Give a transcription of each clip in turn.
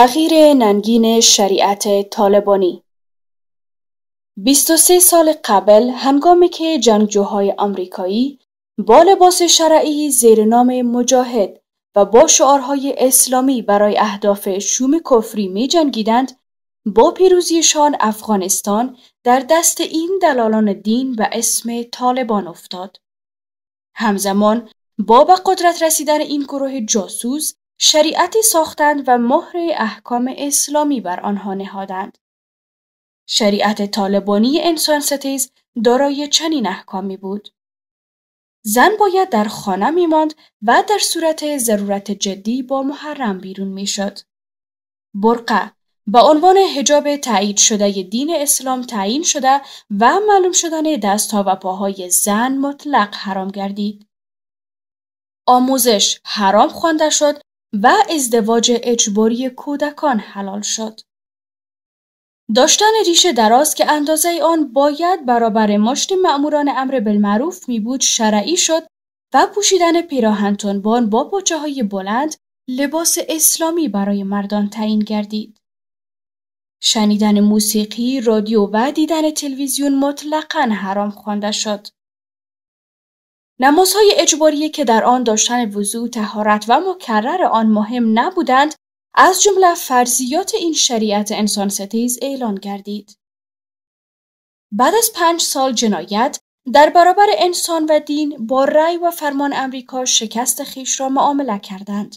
تغییر ننگین شریعت طالبانی 23 سال قبل هنگامی که جنگجوهای آمریکایی با لباس شرعی زیر نام مجاهد و با شعارهای اسلامی برای اهداف شوم کفری می جنگیدند با پیروزیشان افغانستان در دست این دلالان دین و اسم طالبان افتاد همزمان با به قدرت رسیدن این گروه جاسوس شریعتی ساختند و مهر احکام اسلامی بر آنها نهادند. شریعت طالبانی انسان دارای چنین احکامی بود. زن باید در خانه می ماند و در صورت ضرورت جدی با محرم بیرون می شد. برقه با عنوان حجاب تایید شده دین اسلام تعیین شده و معلوم شدن دستها و پاهای زن مطلق حرام گردید. آموزش حرام خوانده شد و ازدواج اجباری کودکان حلال شد. داشتن ریشه دراز که اندازه آن باید برابر مشت معموران امر بالمعروف می بود شرعی شد و پوشیدن پیراهن بان با پاچه های بلند لباس اسلامی برای مردان تعیین گردید. شنیدن موسیقی، رادیو و دیدن تلویزیون مطلقا حرام خوانده شد. نمازهای اجباری که در آن داشتن وضوع تهارت و مکرر آن مهم نبودند از جمله فرضیات این شریعت انسان ستیز اعلان گردید. بعد از پنج سال جنایت در برابر انسان و دین با رأی و فرمان امریکا شکست خیش را معامله کردند.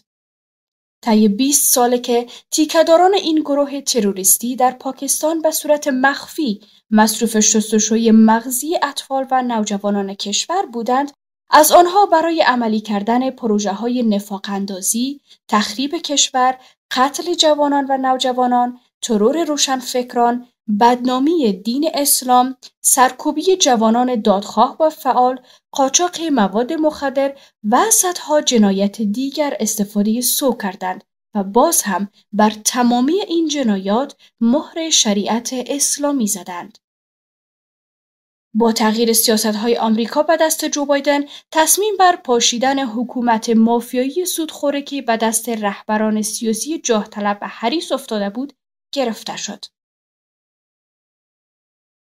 طی 20 ساله که تیکداران این گروه تروریستی در پاکستان به صورت مخفی مصروف شستشوی مغزی اطفال و نوجوانان کشور بودند از آنها برای عملی کردن پروژه های نفاق اندازی، تخریب کشور، قتل جوانان و نوجوانان، ترور روشنفکران، بدنامی دین اسلام، سرکوبی جوانان دادخواه و فعال، قاچاق مواد مخدر و صدها جنایت دیگر استفاده سو کردند و باز هم بر تمامی این جنایات مهر شریعت اسلامی زدند. با تغییر سیاست های آمریکا به دست جو بایدن تصمیم بر پاشیدن حکومت مافیایی سودخوره که به دست رهبران سیاسی جاه طلب حریص افتاده بود گرفته شد.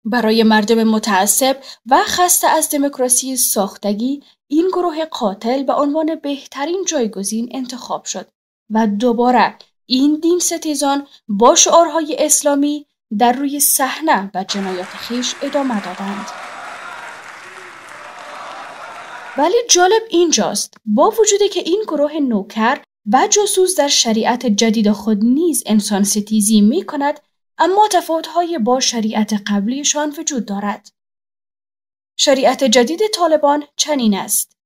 برای مردم متعصب و خسته از دموکراسی ساختگی این گروه قاتل به عنوان بهترین جایگزین انتخاب شد و دوباره این دین ستیزان با شعارهای اسلامی در روی صحنه و جنایات خیش ادامه دادند. ولی جالب اینجاست با وجود که این گروه نوکر و جاسوس در شریعت جدید خود نیز انسان ستیزی می کند اما تفاوتهای با شریعت قبلیشان وجود دارد. شریعت جدید طالبان چنین است.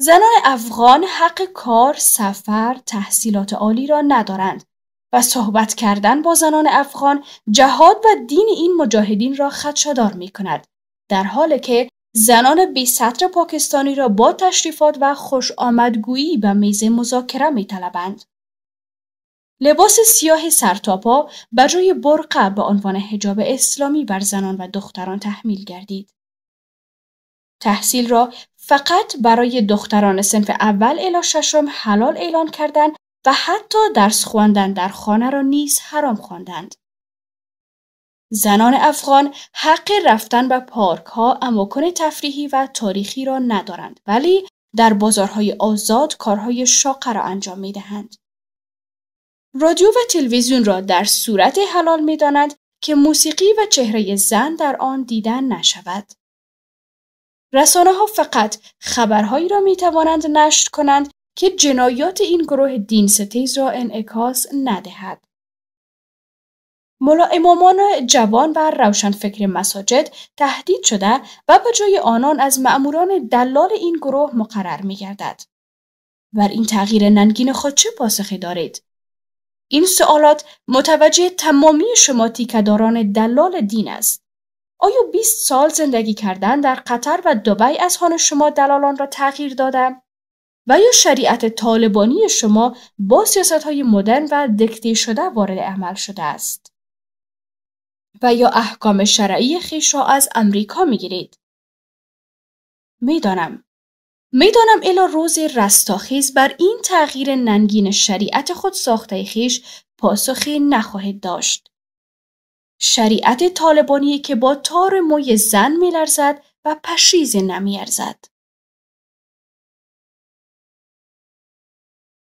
زنان افغان حق کار، سفر، تحصیلات عالی را ندارند و صحبت کردن با زنان افغان جهاد و دین این مجاهدین را خدشدار می کند. در حالی که زنان بی سطر پاکستانی را با تشریفات و خوش آمدگویی به میز مذاکره می طلبند. لباس سیاه سرتاپا بر روی برقه به عنوان حجاب اسلامی بر زنان و دختران تحمیل گردید. تحصیل را فقط برای دختران سنف اول الی ششم حلال اعلان کردند. و حتی درس خواندن در خانه را نیز حرام خواندند. زنان افغان حق رفتن به پارک ها، اماکن تفریحی و تاریخی را ندارند ولی در بازارهای آزاد کارهای شاقه را انجام می دهند. رادیو و تلویزیون را در صورت حلال می دانند که موسیقی و چهره زن در آن دیدن نشود. رسانه ها فقط خبرهایی را می توانند نشر کنند که جنایات این گروه دین ستیز را انعکاس ندهد. ملا امامان جوان و روشنفکر مساجد تهدید شده و به جای آنان از معموران دلال این گروه مقرر می گردد. بر این تغییر ننگین خود چه پاسخی دارید؟ این سوالات متوجه تمامی شما تیکداران دلال دین است. آیا 20 سال زندگی کردن در قطر و دبی هان شما دلالان را تغییر دادم. و یا شریعت طالبانی شما با سیاست های مدرن و دکته شده وارد عمل شده است. و یا احکام شرعی خیش را از امریکا می گیرید. میدانم میدانم الا روز رستاخیز بر این تغییر ننگین شریعت خود ساخته خیش پاسخی نخواهد داشت. شریعت طالبانی که با تار موی زن میلرزد و پشیز نمیارزد.